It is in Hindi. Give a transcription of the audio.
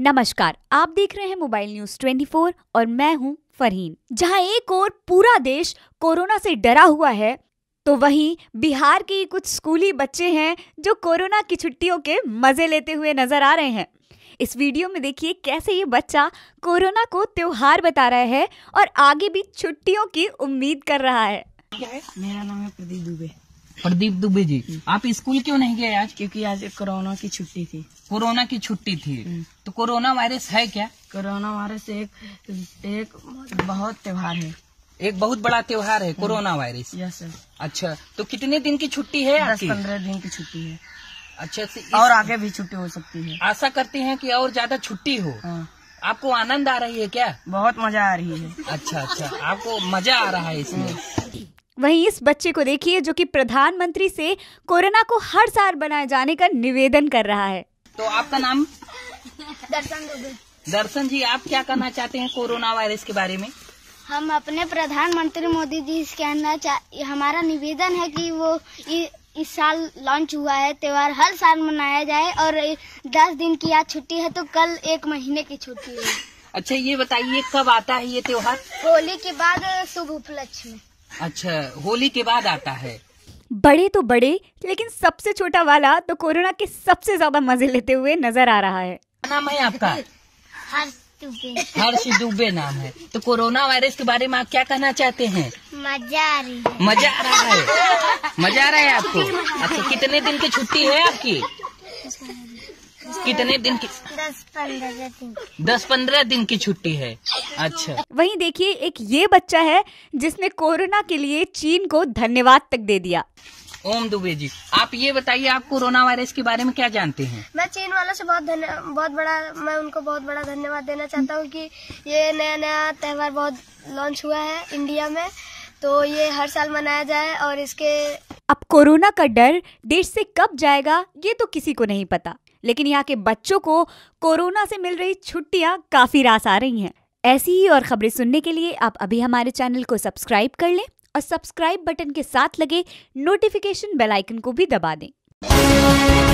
नमस्कार आप देख रहे हैं मोबाइल न्यूज 24 और मैं हूं फरहीन जहां एक और पूरा देश कोरोना से डरा हुआ है तो वहीं बिहार के कुछ स्कूली बच्चे हैं जो कोरोना की छुट्टियों के मजे लेते हुए नजर आ रहे हैं इस वीडियो में देखिए कैसे ये बच्चा कोरोना को त्योहार बता रहा है और आगे भी छुट्टियों की उम्मीद कर रहा है मेरा नाम है प्रदीप दुबे प्रदीप दुबे जी हम्म। आप स्कूल क्यों नहीं गए आज क्योंकि आज कोरोना की छुट्टी थी कोरोना की छुट्टी थी हम्म। तो कोरोना वायरस है क्या कोरोना वायरस एक एक बहुत त्योहार है एक बहुत बड़ा त्योहार है हम्म। कोरोना वायरस यस सर अच्छा तो कितने दिन की छुट्टी है दस पंद्रह दिन की छुट्टी है अच्छा तो से और आगे भी छुट्टी हो सकती है आशा करते हैं कि और ज्यादा छुट्टी हो हाँ। आपको आनंद आ रही है क्या बहुत मजा आ रही है अच्छा अच्छा आपको मजा आ रहा है इसमें वहीं इस बच्चे को देखिए जो कि प्रधानमंत्री से कोरोना को हर साल बनाए जाने का निवेदन कर रहा है तो आपका नाम दर्शन दर्शन जी आप क्या कहना चाहते हैं कोरोना वायरस के बारे में हम अपने प्रधानमंत्री मोदी जी के कहना हमारा निवेदन है कि वो इस साल लॉन्च हुआ है त्यौहार हर साल मनाया जाए और दस दिन की आज छुट्टी है तो कल एक महीने की छुट्टी है अच्छा ये बताइए कब आता है ये त्यौहार होली के बाद शुभ उपलक्ष्य में अच्छा होली के बाद आता है बड़े तो बड़े लेकिन सबसे छोटा वाला तो कोरोना के सबसे ज्यादा मजे लेते हुए नजर आ रहा है नाम है आपका हर्ष दुबे हर्ष नाम है तो कोरोना वायरस के बारे में आप क्या कहना चाहते हैं मजा आ रही है मजा आ रहा है मजा आ रहा है आपको अच्छा कितने दिन की छुट्टी है आपकी कितने दिन की दस पंद्रह दिन की छुट्टी है अच्छा वहीं देखिए एक ये बच्चा है जिसने कोरोना के लिए चीन को धन्यवाद तक दे दिया ओम दुबे जी आप ये बताइए आप कोरोना वायरस के बारे में क्या जानते हैं मैं चीन वालों से बहुत धन्य बहुत बड़ा मैं उनको बहुत बड़ा धन्यवाद देना चाहता हूँ कि ये नया नया त्यौहार बहुत लॉन्च हुआ है इंडिया में तो ये हर साल मनाया जाए और इसके अब कोरोना का डर देश से कब जाएगा ये तो किसी को नहीं पता लेकिन यहाँ के बच्चों को कोरोना से मिल रही छुट्टियाँ काफ़ी रास आ रही हैं ऐसी ही और खबरें सुनने के लिए आप अभी हमारे चैनल को सब्सक्राइब कर लें और सब्सक्राइब बटन के साथ लगे नोटिफिकेशन बेल आइकन को भी दबा दें